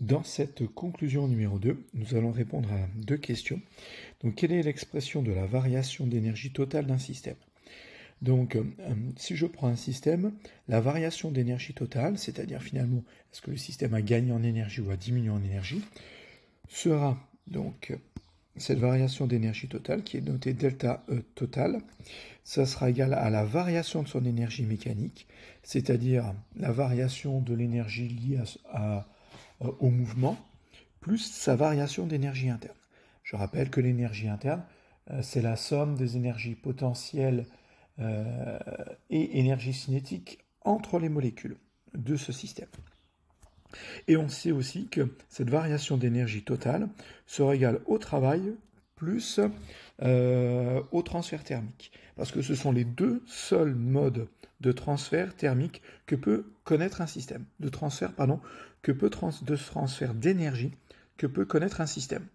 Dans cette conclusion numéro 2, nous allons répondre à deux questions. Donc, quelle est l'expression de la variation d'énergie totale d'un système Donc, euh, si je prends un système, la variation d'énergie totale, c'est-à-dire finalement, est-ce que le système a gagné en énergie ou a diminué en énergie, sera donc cette variation d'énergie totale qui est notée delta e total, ça sera égal à la variation de son énergie mécanique, c'est-à-dire la variation de l'énergie liée à euh, au mouvement, plus sa variation d'énergie interne. Je rappelle que l'énergie interne, euh, c'est la somme des énergies potentielles euh, et énergie cinétique entre les molécules de ce système. Et on sait aussi que cette variation d'énergie totale sera égale au travail plus euh, au transfert thermique. Parce que ce sont les deux seuls modes de transfert thermique que peut connaître un système. De transfert, pardon, que peut de transfert d'énergie que peut connaître un système.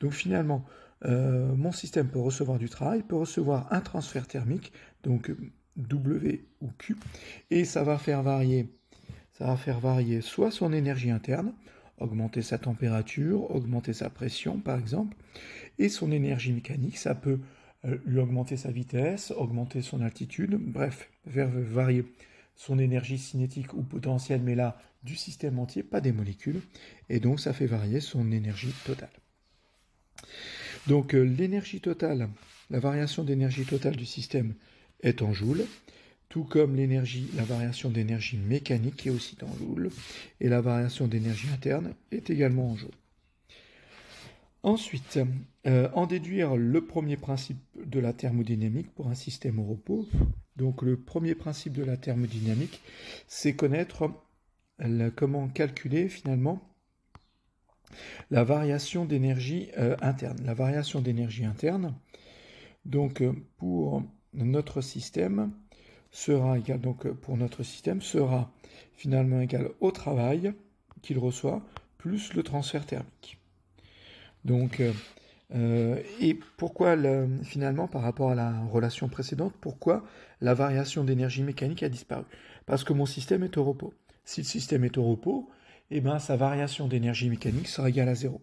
Donc finalement, euh, mon système peut recevoir du travail, peut recevoir un transfert thermique, donc W ou Q, et ça va faire varier, ça va faire varier soit son énergie interne, augmenter sa température, augmenter sa pression par exemple, et son énergie mécanique, ça peut euh, lui augmenter sa vitesse, augmenter son altitude, bref, varier son énergie cinétique ou potentielle, mais là, du système entier, pas des molécules, et donc ça fait varier son énergie totale. Donc euh, l'énergie totale, la variation d'énergie totale du système est en joules, tout comme l'énergie, la variation d'énergie mécanique est aussi dans l'oule, et la variation d'énergie interne est également en jeu Ensuite, euh, en déduire le premier principe de la thermodynamique pour un système au repos. Donc le premier principe de la thermodynamique, c'est connaître comment calculer finalement la variation d'énergie euh, interne. La variation d'énergie interne, donc euh, pour notre système, sera égal donc euh, pour notre système sera finalement égal au travail qu'il reçoit plus le transfert thermique. Donc euh, euh, et pourquoi finalement par rapport à la relation précédente, pourquoi la variation d'énergie mécanique a disparu Parce que mon système est au repos. Si le système est au repos, eh ben, sa variation d'énergie mécanique sera égale à zéro.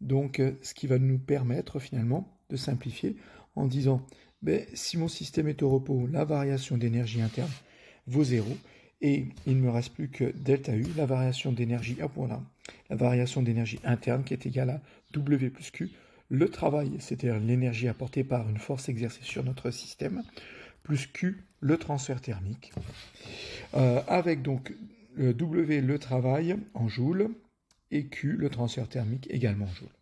Donc ce qui va nous permettre finalement de simplifier en disant si mon système est au repos, la variation d'énergie interne vaut 0. Et il ne me reste plus que delta U, la variation d'énergie, la variation d'énergie interne qui est égale à W plus Q, le travail, c'est-à-dire l'énergie apportée par une force exercée sur notre système, plus Q, le transfert thermique, euh, avec donc euh, W, le travail en joules, et Q, le transfert thermique également en joules.